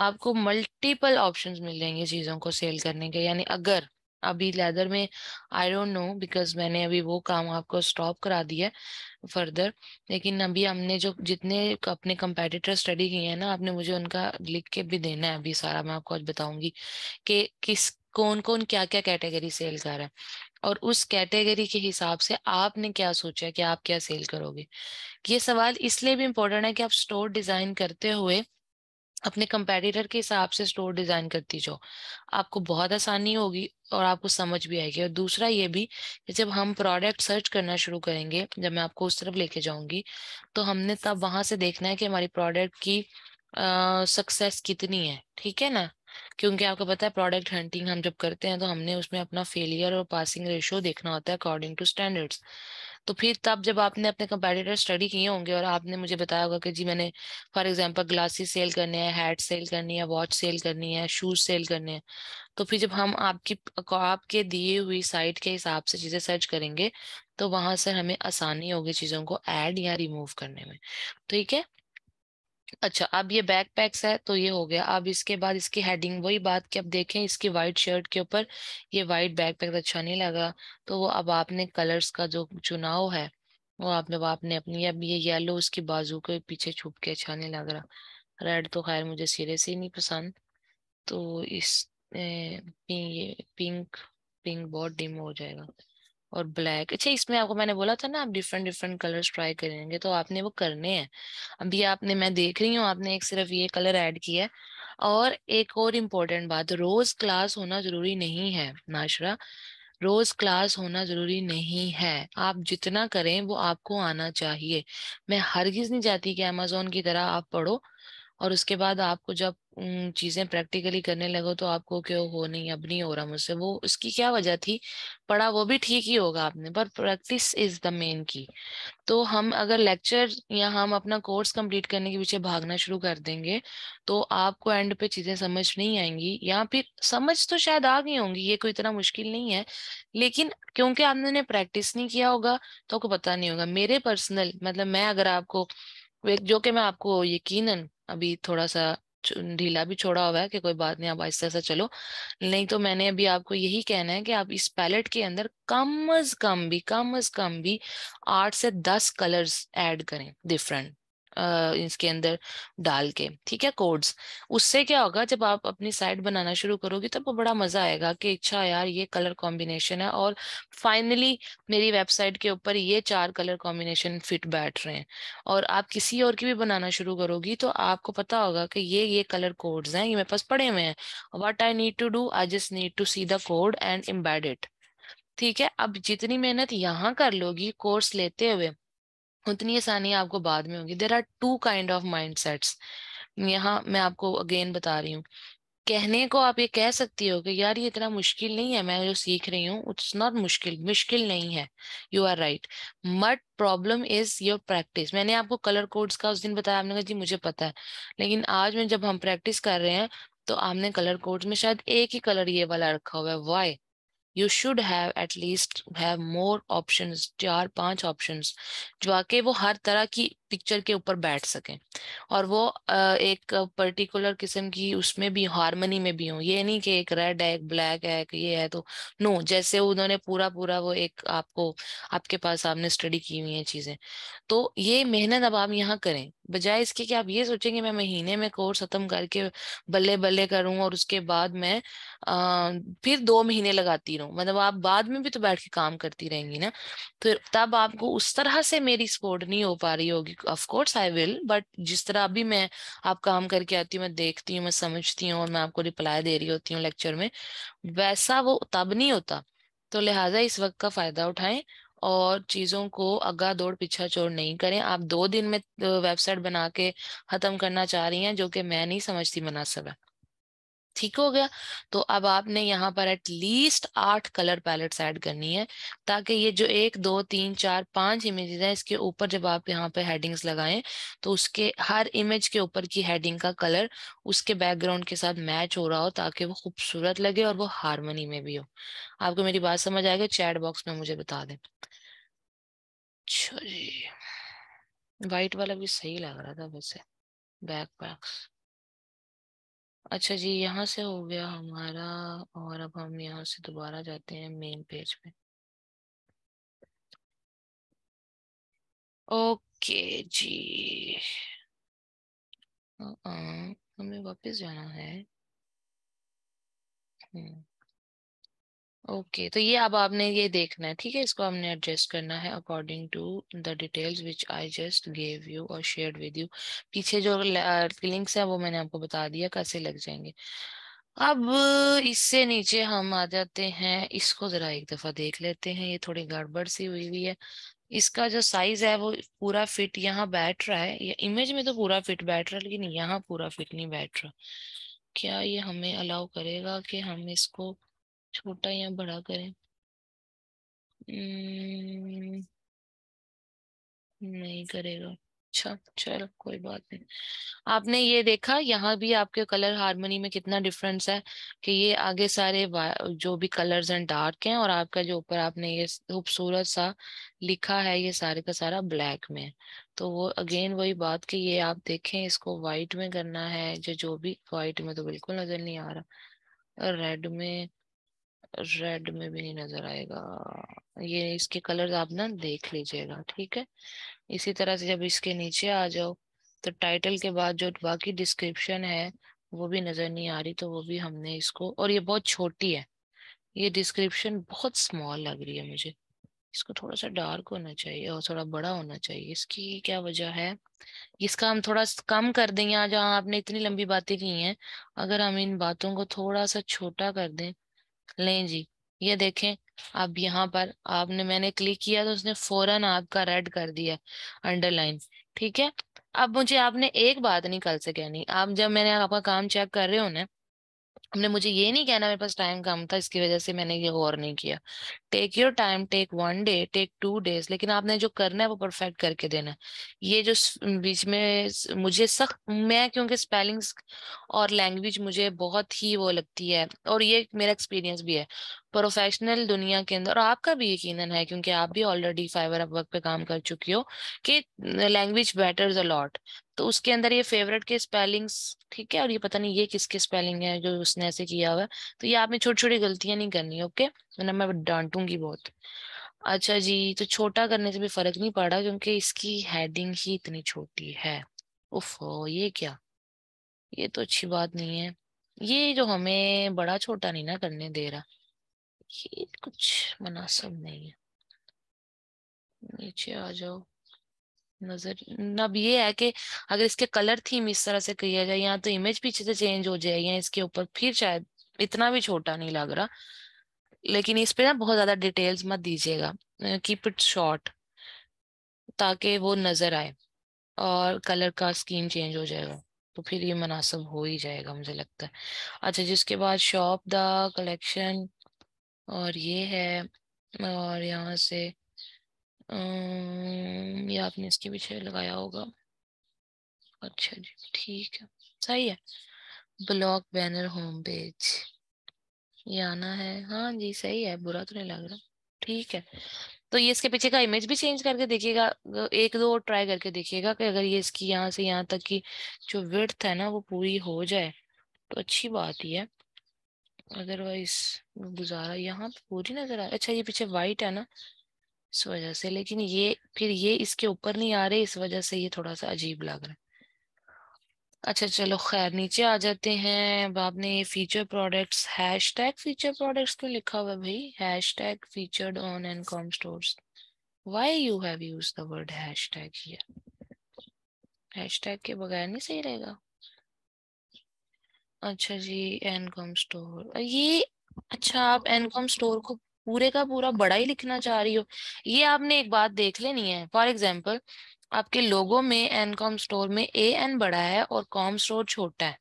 आपको मल्टीपल ऑप्शन मिल जाएंगे चीज़ों को सेल करने के यानी अगर अभी लेदर में आई डोंट नो बिकॉज मैंने अभी वो काम आपको स्टॉप करा दिया है फर्दर लेकिन अभी हमने जो जितने अपने कंपेटिटर स्टडी किए हैं ना आपने मुझे उनका लिख के भी देना है अभी सारा मैं आपको आज बताऊंगी कि किस कौन कौन क्या क्या कैटेगरी सेल कर रहा है और उस कैटेगरी के हिसाब से आपने क्या सोचा कि आप क्या सेल करोगे ये सवाल इसलिए भी इम्पोर्टेंट है कि आप स्टोर डिजाइन करते हुए अपने कंपेटिटर के हिसाब से स्टोर डिजाइन करती जाओ आपको बहुत आसानी होगी और आपको समझ भी आएगी और दूसरा ये भी कि जब हम प्रोडक्ट सर्च करना शुरू करेंगे जब मैं आपको उस तरफ लेके जाऊंगी तो हमने तब वहां से देखना है कि हमारी प्रोडक्ट की सक्सेस कितनी है ठीक है ना क्योंकि आपको पता है प्रोडक्ट हंटिंग हम जब करते हैं तो हमने उसमें अपना फेलियर और पासिंग रेशियो देखना होता है अकॉर्डिंग टू स्टैंडर्ड्स तो फिर तब जब आपने अपने कंपेटिटर स्टडी किए होंगे और आपने मुझे बताया होगा कि जी मैंने फॉर एग्जांपल ग्लासेस सेल करने हैं हैट सेल करनी है वॉच सेल करनी है शूज सेल करने हैं तो फिर जब हम आपकी आपके दिए हुई साइट के हिसाब से चीज़ें सर्च करेंगे तो वहां से हमें आसानी होगी चीज़ों को ऐड या रिमूव करने में ठीक है अच्छा अब ये बैक पैक्स है तो ये हो गया अब इसके बाद इसकी हेडिंग वही बात कि अब देखें इसकी वाइट शर्ट के ऊपर ये वाइट बैक पैक अच्छा नहीं लगा तो वो अब आपने कलर्स का जो चुनाव है वो आपने आपने अपनी अब ये येलो उसकी बाजू के पीछे छुप के अच्छा नहीं लग रहा रेड तो खैर मुझे सिरे से ही नहीं पसंद तो इस ए, पिंक पिंक बहुत डिम हो जाएगा और ब्लैक अच्छा इसमें आपको मैंने बोला था ना आप डिफरेंट डिफरेंट कलर्स ट्राई करेंगे तो आपने वो करने हैं अभी आपने मैं देख रही हूँ आपने एक सिर्फ ये कलर ऐड किया है और एक और इम्पोर्टेंट बात रोज क्लास होना जरूरी नहीं है नाशरा रोज क्लास होना जरूरी नहीं है आप जितना करें वो आपको आना चाहिए मैं हरगिज नहीं चाहती कि अमेजोन की तरह आप पढ़ो और उसके बाद आपको जब चीज़ें प्रैक्टिकली करने लगो तो आपको क्यों हो नहीं अब नहीं हो रहा मुझसे वो उसकी क्या वजह थी पढ़ा वो भी ठीक ही होगा आपने पर प्रैक्टिस इज द मेन की तो हम अगर लेक्चर या हम अपना कोर्स कंप्लीट करने के पीछे भागना शुरू कर देंगे तो आपको एंड पे चीज़ें समझ नहीं आएंगी या फिर समझ तो शायद आ गई होंगी ये कोई इतना मुश्किल नहीं है लेकिन क्योंकि आपने प्रैक्टिस नहीं किया होगा तो आपको पता नहीं होगा मेरे पर्सनल मतलब मैं अगर आपको जो कि मैं आपको यकीनन अभी थोड़ा सा ढीला भी छोड़ा हुआ है कि कोई बात नहीं आप तरह से चलो नहीं तो मैंने अभी आपको यही कहना है कि आप इस पैलेट के अंदर कम अज कम भी कम अज कम भी आठ से दस कलर्स ऐड करें डिफरेंट इसके अंदर डाल के ठीक है कोड्स उससे क्या होगा जब आप अपनी साइट बनाना शुरू करोगे तब तो बड़ा मजा आएगा कि अच्छा यार ये कलर कॉम्बिनेशन है और फाइनली मेरी वेबसाइट के ऊपर ये चार कलर कॉम्बिनेशन फिट बैठ रहे हैं और आप किसी और की भी बनाना शुरू करोगी तो आपको पता होगा कि ये ये कलर कोड्स हैं ये मेरे पास पड़े हुए हैं what I need to do I just need to see the code and embed it ठीक है अब जितनी मेहनत यहाँ कर लोगी कोर्स लेते हुए उतनी आसानी आपको बाद में होगी there are two kind of mindsets यहाँ मैं आपको अगेन बता रही हूँ कहने को आप ये कह सकती हो कि यार ये इतना मुश्किल नहीं है मैं जो सीख रही हूँ इट्स नॉट मुश्किल मुश्किल नहीं है you are right but problem is your practice मैंने आपको कलर कोड्स का उस दिन बताया आपने कहा जी मुझे पता है लेकिन आज में जब हम प्रैक्टिस कर रहे हैं तो आपने कलर कोड्स में शायद एक ही कलर ये वाला रखा हुआ है why you should have at least have more options, four options, which are picture के ऊपर बैठ सके और वो एक पर्टिकुलर किस्म की उसमें भी हारमोनी में भी हो ये नहीं कि एक रेड है एक ब्लैक है एक ये है तो नो जैसे उन्होंने पूरा पूरा वो एक आपको आपके पास आपने स्टडी की हुई है चीज़ें तो ये मेहनत अब आप यहाँ करें बजाय इसके कि आप ये सोचेंगे मैं महीने में कोर्स खत्म करके बल्ले बल्ले करूं और उसके बाद मैं आ, फिर दो महीने लगाती रहूं मतलब आप बाद में भी तो बैठ के काम करती रहेंगी ना तो तब आपको उस तरह से मेरी सपोर्ट नहीं हो पा रही होगी of course I will but जिस तरह अभी मैं आप काम करके आती हूँ मैं देखती हूँ मैं समझती हूँ और मैं आपको रिप्लाई दे रही होती हूँ लेक्चर में वैसा वो तब नहीं होता तो लिहाजा इस वक्त का फायदा उठाएं और चीज़ों को अगा दौड़ पीछा छोड़ नहीं करें आप दो दिन में वेबसाइट बना के ख़त्म करना चाह रही हैं जो कि मैं नहीं समझती मुनासिब है ठीक हो गया तो अब आपने यहाँ पर एटलीस्ट आठ कलर पैलेट्स ऐड करनी है ताकि ये जो एक दो तीन चार पांच इमेजेस हैं इसके ऊपर जब आप यहाँ पे हेडिंग्स लगाएं तो उसके हर इमेज के ऊपर की हेडिंग का कलर उसके बैकग्राउंड के साथ मैच हो रहा हो ताकि वो खूबसूरत लगे और वो हारमोनी में भी हो आपको मेरी बात समझ आएगी चैट बॉक्स में मुझे बता दें अच्छा जी वाइट वाला भी सही लग रहा था वैसे बैक बैक्स अच्छा जी यहाँ से हो गया हमारा और अब हम यहाँ से दोबारा जाते हैं मेन पेज पे ओके जी आ, हमें वापस जाना है हम्म। ओके तो ये अब आपने ये देखना है ठीक है इसको हमने एडजस्ट करना है according to the details which I just gave you और शेयर विद यू पीछे जो लिंक्स है वो मैंने आपको बता दिया कैसे लग जाएंगे अब इससे नीचे हम आ जाते हैं इसको जरा एक दफा देख लेते हैं ये थोड़ी गड़बड़ सी हुई हुई है इसका जो साइज है वो पूरा फिट यहाँ बैठ रहा है ये इमेज में तो पूरा फिट बैठ रहा है लेकिन यहाँ पूरा फिट नहीं बैठ रहा क्या ये हमें अलाउ करेगा कि हम इसको छोटा या बड़ा करें हम्म, नहीं करेगा अच्छा चलो कोई बात नहीं आपने ये देखा यहाँ भी आपके कलर हारमोनी में कितना डिफरेंस है कि ये आगे सारे जो भी कलर्स हैं डार्क हैं और आपका जो ऊपर आपने ये खूबसूरत सा लिखा है ये सारे का सारा ब्लैक में तो वो अगेन वही बात कि ये आप देखें इसको वाइट में करना है जो जो भी वाइट में तो बिल्कुल नजर नहीं आ रहा रेड में रेड में भी नहीं नजर आएगा ये इसके कलर्स आप ना देख लीजिएगा ठीक है इसी तरह से जब इसके नीचे आ जाओ तो टाइटल के बाद जो बाकी डिस्क्रिप्शन है वो भी नज़र नहीं आ रही तो वो भी हमने इसको और ये बहुत छोटी है ये डिस्क्रिप्शन बहुत स्मॉल लग रही है मुझे इसको थोड़ा सा डार्क होना चाहिए और थोड़ा बड़ा होना चाहिए इसकी क्या वजह है इसका हम थोड़ा कम कर दें यहाँ जहाँ आपने इतनी लंबी बातें की हैं अगर हम इन बातों को थोड़ा सा छोटा कर दें लें जी ये देखें अब यहाँ पर आपने मैंने क्लिक किया तो उसने फौरन आपका रेड कर दिया अंडरलाइन ठीक है अब मुझे आपने एक बात नहीं कल से कहनी आप जब मैंने आपका काम चेक कर रहे हो ना हमने मुझे ये नहीं कहना मेरे पास टाइम कम था इसकी वजह से मैंने ये और नहीं किया take your time take one day take two days लेकिन आपने जो करना है वो परफेक्ट करके देना है ये जो बीच में मुझे सख्त मैं क्योंकि स्पेलिंग्स और लैंग्वेज मुझे बहुत ही वो लगती है और ये मेरा एक्सपीरियंस भी है प्रोफेशनल दुनिया के अंदर और आपका भी यकीन है क्योंकि आप भी ऑलरेडी फाइबर अपवर्क पे काम कर चुकी हो कि लैंग्वेज बेटर अलॉट तो उसके अंदर ये फेवरेट के स्पेलिंग्स ठीक है और ये पता नहीं ये किसके स्पेलिंग है जो उसने ऐसे किया हुआ है तो ये आपने छोटी छोटी गलतियां नहीं करनी ओके मैं डांटूंगी बहुत अच्छा जी तो छोटा करने से भी फर्क नहीं पड़ा क्योंकि इसकी हेडिंग ही इतनी छोटी है उफ हो ये क्या ये तो अच्छी बात नहीं है ये जो हमें बड़ा छोटा नहीं ना करने दे रहा ये कुछ मुनासिब नहीं है नीचे आ जाओ नजर अब ये है कि अगर इसके कलर थीम इस तरह से किया जाए यहाँ तो इमेज पीछे से चेंज हो या इसके ऊपर फिर शायद इतना भी छोटा नहीं लग रहा लेकिन इस पे ना बहुत ज्यादा डिटेल्स मत दीजिएगा कीप इट शॉर्ट ताकि वो नजर आए और कलर का स्कीम चेंज हो जाएगा तो फिर ये मुनासिब हो ही जाएगा मुझे लगता है अच्छा जिसके बाद शॉप द कलेक्शन और ये है और यहाँ से ये आपने इसके पीछे लगाया होगा अच्छा जी ठीक है सही है ब्लॉक बैनर होम पेज ये आना है हाँ जी सही है बुरा तो नहीं लग रहा ठीक है तो ये इसके पीछे का इमेज भी चेंज करके देखिएगा एक दो और ट्राई करके देखिएगा कि अगर ये इसकी यहाँ से यहाँ तक की जो विर्थ है ना वो पूरी हो जाए तो अच्छी बात ही है अदरवाइज गुजारा यहाँ पे तो पूरी नजर आ अच्छा ये पीछे वाइट है ना इस वजह से लेकिन ये फिर ये इसके ऊपर नहीं आ रहे इस वजह से ये थोड़ा सा अजीब लग रहा है अच्छा चलो खैर नीचे आ जाते हैं अब आपने ये feature products hashtag feature products क्यों लिखा हुआ भाई hashtag featured on and com store why you have use the word hashtag hashtag के बगैर नहीं सही रहेगा अच्छा जी एनकॉम स्टोर ये अच्छा आप एनकॉम स्टोर को पूरे का पूरा बड़ा ही लिखना चाह रही हो ये आपने एक बात देख लेनी है फॉर एग्जाम्पल आपके लोगो में एनकॉम स्टोर में ए एन बड़ा है और कॉम स्टोर छोटा है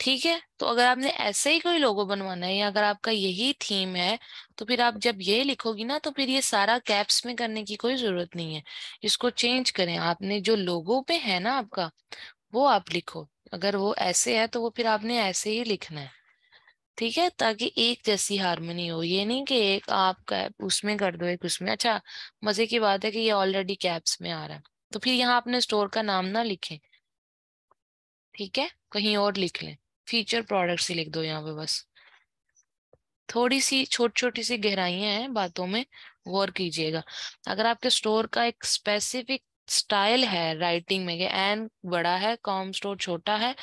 ठीक है तो अगर आपने ऐसे ही कोई लोगो बनवाना है या अगर आपका यही थीम है तो फिर आप जब ये लिखोगी ना तो फिर ये सारा कैप्स में करने की कोई जरूरत नहीं है इसको चेंज करें आपने जो लोगो पे है ना आपका वो आप लिखो अगर वो ऐसे है तो वो फिर आपने ऐसे ही लिखना है ठीक है ताकि एक जैसी हारमोनी हो ये नहीं कि एक आप उसमें कर दो एक उसमें अच्छा मजे की बात है कि ये ऑलरेडी कैप्स में आ रहा है तो फिर यहाँ अपने स्टोर का नाम ना लिखें ठीक है कहीं और लिख लें फीचर प्रोडक्ट्स ही लिख दो यहाँ पे बस थोड़ी सी छोटी छोटी सी गहराइयां हैं बातों में गौर कीजिएगा अगर आपके स्टोर का एक स्पेसिफिक स्टाइल है राइटिंग में ये एन बड़ा है कॉम स्टोर छोटा है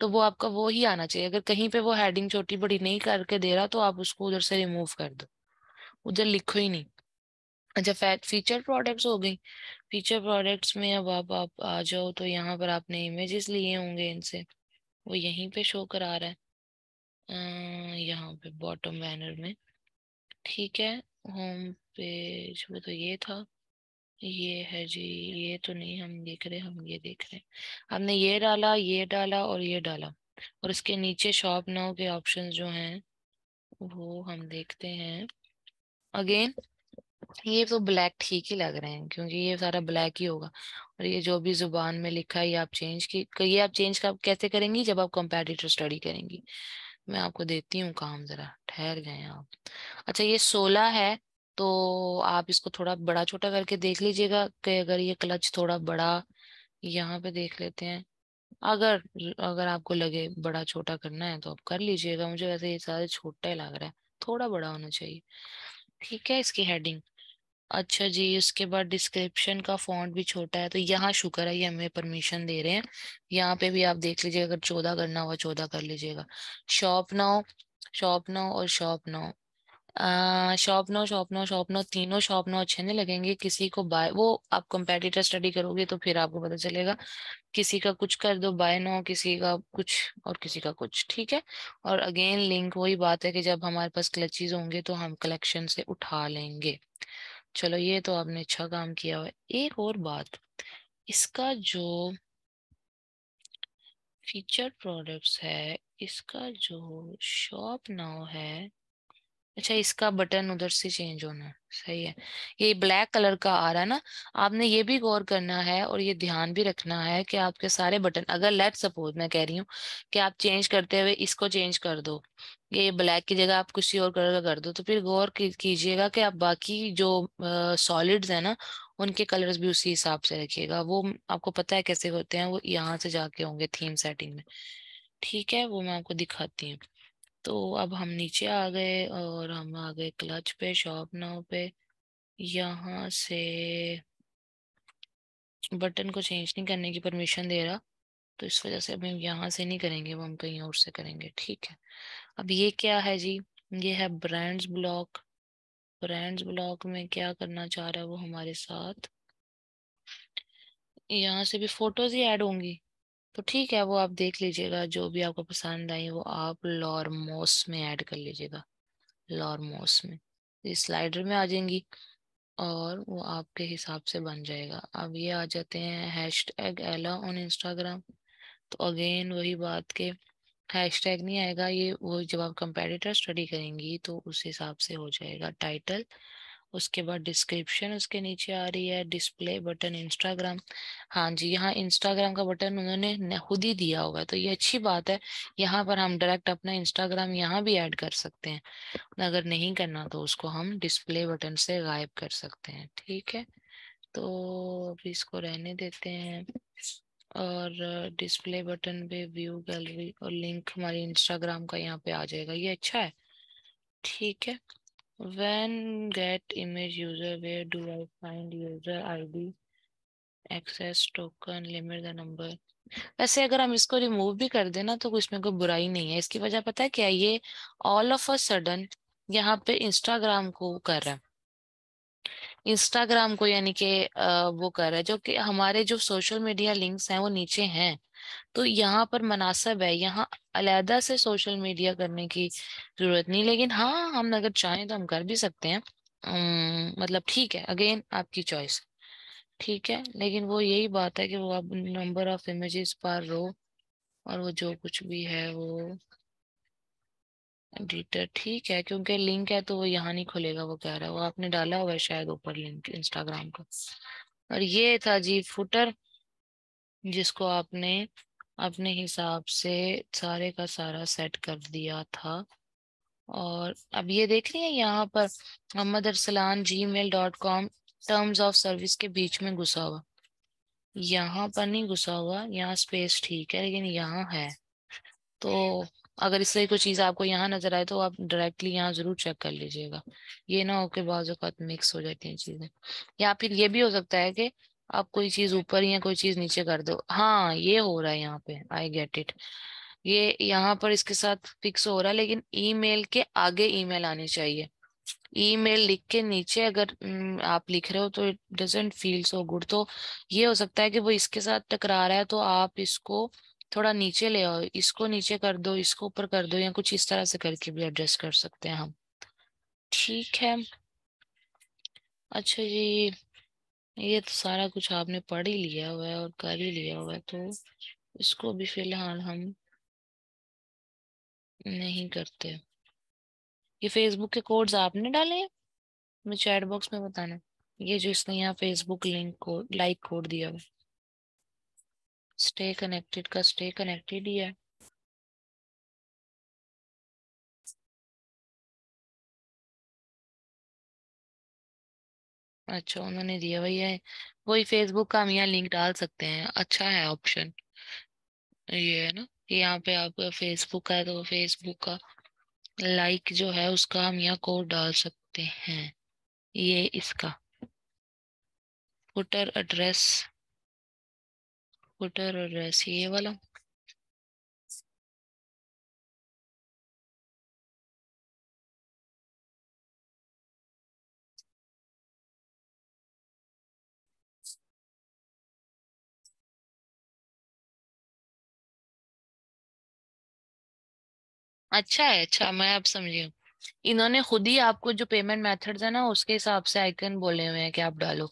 तो वो आपका वो ही आना चाहिए अगर कहीं पे वो हेडिंग छोटी बड़ी नहीं करके दे रहा तो आप उसको उधर से रिमूव कर दो उधर लिखो ही नहीं अच्छा फीचर प्रोडक्ट्स हो गई फीचर प्रोडक्ट्स में अब आप, आप आ जाओ तो यहाँ पर आपने इमेजेस लिए होंगे इनसे वो यहीं पे शो करा रहा है यहाँ पे बॉटम बैनर में ठीक है होम पेज वो तो ये था ये है जी ये तो नहीं हम देख रहे हम ये देख रहे हैं हमने ये डाला ये डाला और ये डाला और इसके नीचे शॉप नाउ के ऑप्शंस जो हैं वो हम देखते हैं अगेन ये तो ब्लैक ठीक ही लग रहे हैं क्योंकि ये सारा ब्लैक ही होगा और ये जो भी जुबान में लिखा है ये आप चेंज की ये आप चेंज का कैसे करेंगी जब आप कंपेटिटिव स्टडी करेंगी मैं आपको देती हूँ काम जरा ठहर गए आप अच्छा ये सोलह है तो आप इसको थोड़ा बड़ा छोटा करके देख लीजिएगा कि अगर ये क्लच थोड़ा बड़ा यहाँ पे देख लेते हैं अगर अगर आपको लगे बड़ा छोटा करना है तो आप कर लीजिएगा मुझे वैसे ये सारे छोटा ही लग रहा है थोड़ा बड़ा होना चाहिए ठीक है इसकी हेडिंग अच्छा जी उसके बाद डिस्क्रिप्शन का फॉन्ट भी छोटा है तो यहाँ शुक्र है ये हमें परमिशन दे रहे हैं यहाँ पे भी आप देख लीजिएगा अगर चौदह करना हुआ चौदह कर लीजिएगा शॉप ना शॉप ना और शॉप ना shop shop no no shop no तीनों नो अच्छे नहीं लगेंगे किसी को बाय वो आप कंपेटिटर स्टडी करोगे तो फिर आपको पता चलेगा किसी का कुछ कर दो बाय नो किसी का कुछ और किसी का कुछ ठीक है और अगेन लिंक वही बात है कि जब हमारे पास क्लचिज होंगे तो हम कलेक्शन से उठा लेंगे चलो ये तो आपने अच्छा काम किया हुआ एक और बात इसका जो फीचर प्रोडक्ट्स है इसका जो शॉप नाउ है अच्छा इसका बटन उधर से चेंज होना है सही है ये ब्लैक कलर का आ रहा है ना आपने ये भी गौर करना है और ये ध्यान भी रखना है कि आपके सारे बटन अगर लेट सपोज मैं कह रही हूँ कि आप चेंज करते हुए इसको चेंज कर दो ये ब्लैक की जगह आप किसी और कलर का कर दो तो फिर गौर कीजिएगा कि आप बाकी जो सॉलिड्स है ना उनके कलर्स भी उसी हिसाब से रखिएगा वो आपको पता है कैसे होते हैं वो यहाँ से जाके होंगे थीम सेटिंग में ठीक है वो मैं आपको दिखाती हूँ तो अब हम नीचे आ गए और हम आ गए क्लच पे शॉप नाव पे यहाँ से बटन को चेंज नहीं करने की परमिशन दे रहा तो इस वजह से अब हम यहाँ से नहीं करेंगे वो हम कहीं और से करेंगे ठीक है अब ये क्या है जी ये है ब्रांड्स ब्लॉक ब्रांड्स ब्लॉक में क्या करना चाह रहा है वो हमारे साथ यहाँ से भी फोटोज ही ऐड होंगी तो ठीक है वो आप देख लीजिएगा जो भी आपको पसंद आई वो आप लॉरमोस में ऐड कर लीजिएगा लॉरमोस में स्लाइडर में आ जाएंगी और वो आपके हिसाब से बन जाएगा अब ये आ जाते हैं hashtag Ella on Instagram तो अगेन वही बात के हैश टैग नहीं आएगा ये वो जब आप कंपेटिटर स्टडी करेंगी तो उस हिसाब से हो जाएगा टाइटल उसके बाद डिस्क्रिप्शन उसके नीचे आ रही है डिस्प्ले बटन इंस्टाग्राम हाँ जी यहाँ इंस्टाग्राम का बटन उन्होंने खुद ही दिया होगा तो ये अच्छी बात है यहाँ पर हम डायरेक्ट अपना इंस्टाग्राम यहाँ भी ऐड कर सकते हैं अगर नहीं करना तो उसको हम डिस्प्ले बटन से गायब कर सकते हैं ठीक है तो अभी इसको रहने देते हैं और डिस्प्ले बटन पे व्यू गैलरी और लिंक हमारे इंस्टाग्राम का यहाँ पे आ जाएगा ये अच्छा है ठीक है When get image user, where do I find user ID? Access token limit the number वैसे अगर हम इसको रिमूव भी कर देना तो इसमें कोई बुराई नहीं है इसकी वजह पता है क्या ये ऑल ऑफ अ सडन यहाँ पे इंस्टाग्राम को कर रहा है इंस्टाग्राम को यानी के वो कर रहा है जो कि हमारे जो सोशल मीडिया लिंक्स हैं वो नीचे हैं तो यहाँ पर मनासब है यहाँ अलहदा से सोशल मीडिया करने की जरूरत नहीं लेकिन हाँ हम अगर चाहें तो हम कर भी सकते हैं मतलब ठीक है अगेन आपकी चॉइस ठीक है लेकिन वो यही बात है कि वो आप नंबर ऑफ इमेजेस पर रो और वो जो कुछ भी है वो एडिटर ठीक है क्योंकि लिंक है तो वो यहाँ नहीं खुलेगा वो कह रहा है वो आपने डाला हुआ है शायद ऊपर लिंक इंस्टाग्राम का और ये था जी फुटर जिसको आपने अपने हिसाब से सारे का सारा सेट कर दिया था और अब ये देख रही है यहाँ पर Mohammad Arsalan gmail dot com terms of service के बीच में घुसा हुआ यहाँ पर नहीं घुसा हुआ यहाँ स्पेस ठीक है लेकिन यहाँ है तो अगर इससे कोई चीज़ आपको यहाँ नजर आए तो आप डायरेक्टली यहाँ जरूर चेक कर लीजिएगा ये ना हो कि बाज़ मिक्स तो हो जाती हैं चीज़ें या फिर ये भी हो सकता है कि आप कोई चीज़ ऊपर या कोई चीज़ नीचे कर दो हाँ ये हो रहा है यहाँ पे आई गेट इट ये यहाँ पर इसके साथ फिक्स हो रहा है लेकिन ईमेल के आगे ईमेल आनी चाहिए ईमेल लिख के नीचे अगर आप लिख रहे हो तो it doesn't feel so good तो ये हो सकता है कि वो इसके साथ टकरा रहा है तो आप इसको थोड़ा नीचे ले आओ इसको नीचे कर दो इसको ऊपर कर दो या कुछ इस तरह से करके भी एडजस्ट कर सकते हैं हम ठीक है अच्छा जी ये तो सारा कुछ आपने पढ़ ही लिया हुआ है और कर ही लिया हुआ है तो इसको भी फिलहाल हम नहीं करते ये फेसबुक के कोड्स आपने डाले हैं चैट बॉक्स में बताना ये जो इसने यहाँ फेसबुक लिंक को लाइक कोड दिया हुआ स्टे कनेक्टेड का स्टे कनेक्टेड ही है अच्छा उन्होंने दिया वही है वही फेसबुक का हम यहाँ लिंक डाल सकते हैं अच्छा है ऑप्शन ये है ना यहाँ पे आप फेसबुक है तो फेसबुक का लाइक जो है उसका हम यहाँ कोड डाल सकते हैं ये इसका फुटर एड्रेस कंप्यूटर और सीए वाला अच्छा है अच्छा मैं अब समझी हूँ इन्होंने खुद ही आपको जो पेमेंट मेथड्स है ना उसके हिसाब से आइकन बोले हुए हैं कि आप डालो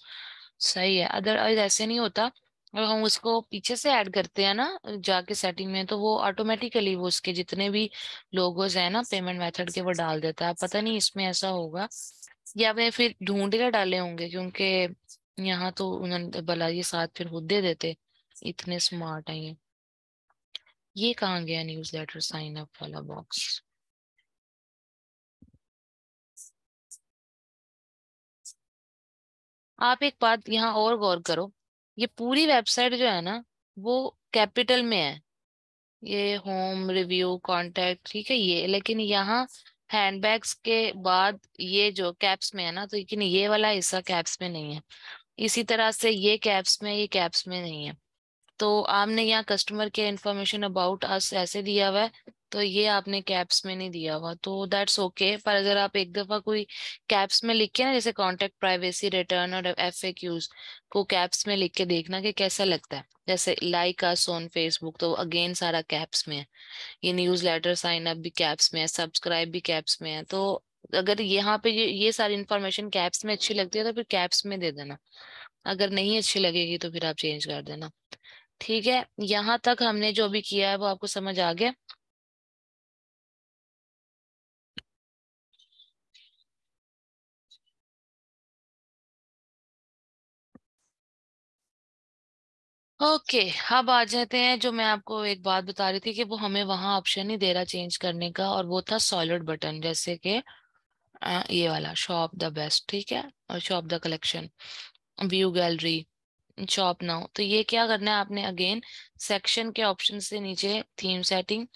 सही है अदरवाइज ऐसे नहीं होता अब हम उसको पीछे से ऐड करते हैं ना जाके सेटिंग में तो वो ऑटोमेटिकली वो उसके जितने भी लोगोज है ना पेमेंट मेथड के वो डाल देता है पता नहीं इसमें ऐसा होगा या वे फिर ढूंढ के डाले होंगे क्योंकि यहाँ तो उन्होंने भला ये साथ फिर खुद दे देते इतने स्मार्ट है ये ये कहाँ गया न्यूज लेटर साइन अप वाला बॉक्स आप एक बात यहाँ और गौर करो ये पूरी वेबसाइट जो है ना वो कैपिटल में है ये होम रिव्यू कॉन्टेक्ट ठीक है ये लेकिन यहाँ हैंडबैग्स के बाद ये जो कैप्स में है ना तो लेकिन ये वाला हिस्सा कैप्स में नहीं है इसी तरह से ये कैप्स में ये कैप्स में नहीं है तो आपने यहाँ कस्टमर के इन्फॉर्मेशन अबाउट अस ऐसे दिया हुआ है तो ये आपने कैप्स में नहीं दिया हुआ तो दैट्स ओके okay, पर अगर आप एक दफ़ा कोई कैप्स में लिख के ना जैसे कॉन्टेक्ट प्राइवेसी रिटर्न और एफ को कैप्स में लिख के देखना कि कैसा लगता है जैसे लाइक अस ऑन फेसबुक तो अगेन सारा कैप्स में है ये न्यूज़ लेटर साइन अप भी कैप्स में है सब्सक्राइब भी कैप्स में है तो अगर यहाँ पे ये ये सारी इन्फॉर्मेशन कैप्स में अच्छी लगती है तो फिर कैप्स में दे देना अगर नहीं अच्छी लगेगी तो फिर आप चेंज कर देना ठीक है यहाँ तक हमने जो भी किया है वो आपको समझ आ गया ओके अब आ जाते हैं जो मैं आपको एक बात बता रही थी कि वो हमें वहां ऑप्शन ही दे रहा चेंज करने का और वो था सॉलिड बटन जैसे कि ये वाला शॉप द बेस्ट ठीक है और shop the collection view gallery shop now तो ये क्या करना है आपने अगेन सेक्शन के ऑप्शन से नीचे थीम सेटिंग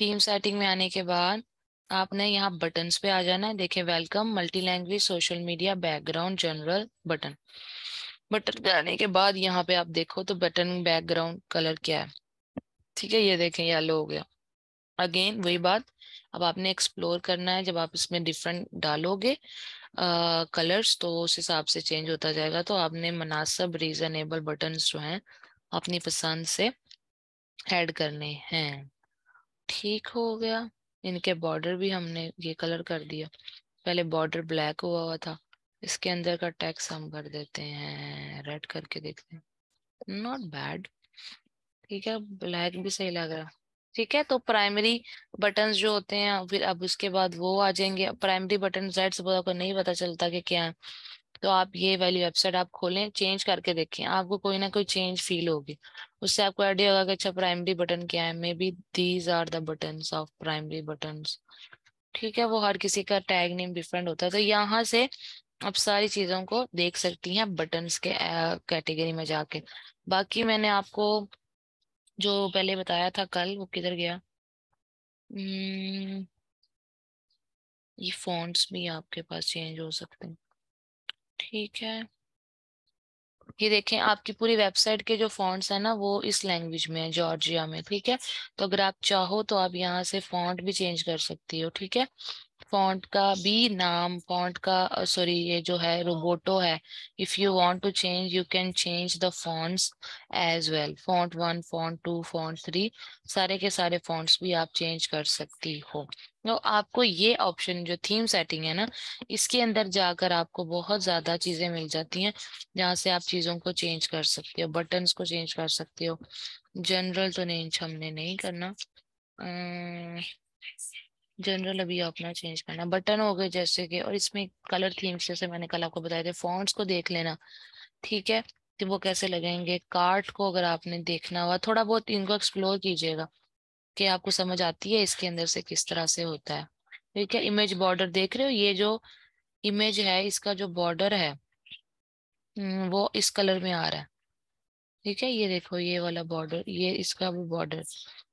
थीम सेटिंग में आने के बाद आपने यहाँ बटन पे आ जाना है देखे welcome multi language social media background general button button आने के बाद यहाँ पे आप देखो तो बटन बैकग्राउंड कलर क्या है ठीक है ये देखें येलो हो गया अगेन वही बात अब आपने एक्सप्लोर करना है जब आप इसमें डिफरेंट डालोगे कलर्स तो उस हिसाब से चेंज होता जाएगा तो आपने मुनासब रीजनेबल बटन जो हैं अपनी पसंद से ऐड करने हैं ठीक हो गया इनके बॉर्डर भी हमने ये कलर कर दिया पहले बॉर्डर ब्लैक हुआ हुआ था इसके अंदर का टैक्स हम कर देते हैं रेड करके देखते हैं नॉट बैड ठीक है ब्लैक भी सही लग रहा ठीक है तो प्राइमरी बटन जो होते हैं फिर अब उसके बाद वो आ जाएंगे प्राइमरी बटन रेड से आपको नहीं पता चलता कि क्या है तो आप ये वाली वेबसाइट आप खोलें चेंज करके देखें आपको कोई ना कोई चेंज फील होगी उससे आपको आइडिया होगा कि अच्छा प्राइमरी बटन क्या है maybe these are the button of primary button ठीक है वो हर किसी का टैग नेम डिफरेंट होता है तो यहाँ से आप सारी चीजों को देख सकती हैं बटन्स के कैटेगरी में जाके बाकी मैंने आपको जो पहले बताया था कल वो किधर गया हम्म, ये फॉन्ट्स भी आपके पास चेंज हो सकते हैं ठीक है ये देखें आपकी पूरी वेबसाइट के जो फॉन्ट्स है ना वो इस लैंग्वेज में है जॉर्जिया में ठीक है तो अगर आप चाहो तो आप यहाँ से फॉन्ट भी चेंज कर सकती हो ठीक है फॉन्ट का भी नाम फॉन्ट का सॉरी ये जो है रोबोटो है if you want to change you can change the fonts as well font one font two font three सारे के सारे फॉन्ट्स भी आप चेंज कर सकती हो तो आपको ये ऑप्शन जो थीम सेटिंग है ना इसके अंदर जाकर आपको बहुत ज़्यादा चीज़ें मिल जाती हैं जहाँ से आप चीज़ों को चेंज कर सकते हो बटन को चेंज कर सकते हो जनरल तो नहीं हमने नहीं करना आ, जनरल अभी अपना चेंज करना बटन हो गए जैसे कि और इसमें कलर थीम्स जैसे मैंने कल आपको बताया थे फॉन्ट्स को देख लेना ठीक है कि वो कैसे लगेंगे कार्ट को अगर आपने देखना हुआ थोड़ा बहुत इनको एक्सप्लोर कीजिएगा कि आपको समझ आती है इसके अंदर से किस तरह से होता है ठीक है इमेज बॉर्डर देख रहे हो ये जो इमेज है इसका जो बॉर्डर है हम्म, वो इस कलर में आ रहा है ठीक है ये देखो ये वाला बॉर्डर ये इसका भी बॉर्डर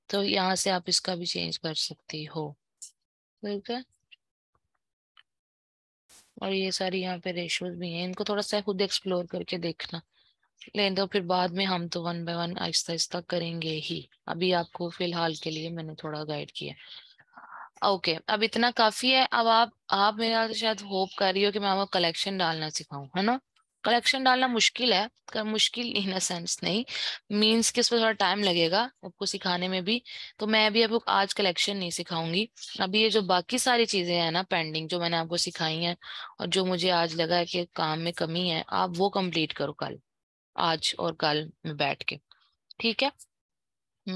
तो यहाँ से आप इसका भी चेंज कर सकती हो ठीक है और ये सारी यहाँ पे रेशोज भी हैं इनको थोड़ा सा खुद एक्सप्लोर करके देखना लेकिन तो फिर बाद में हम तो वन बाय वन आहिस्ता आहिस्ता करेंगे ही अभी आपको फिलहाल के लिए मैंने थोड़ा गाइड किया ओके okay, अब इतना काफी है अब आप आप मेरे तो शायद होप कर रही हो कि मैं आपको कलेक्शन डालना सिखाऊं है ना कलेक्शन डालना मुश्किल है कर मुश्किल इन अ सेंस नहीं मीन्स कि उसमें थोड़ा टाइम लगेगा आपको सिखाने में भी तो मैं अभी अब आज कलेक्शन नहीं सिखाऊंगी अभी ये जो बाकी सारी चीज़ें हैं ना पेंडिंग जो मैंने आपको सिखाई हैं और जो मुझे आज लगा है कि काम में कमी है आप वो कंप्लीट करो कल आज और कल में बैठ के ठीक है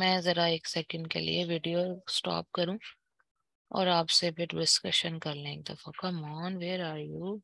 मैं ज़रा एक सेकेंड के लिए वीडियो स्टॉप करूँ और आपसे फिर डिस्कशन कर लें एक दफ़ा come on where are you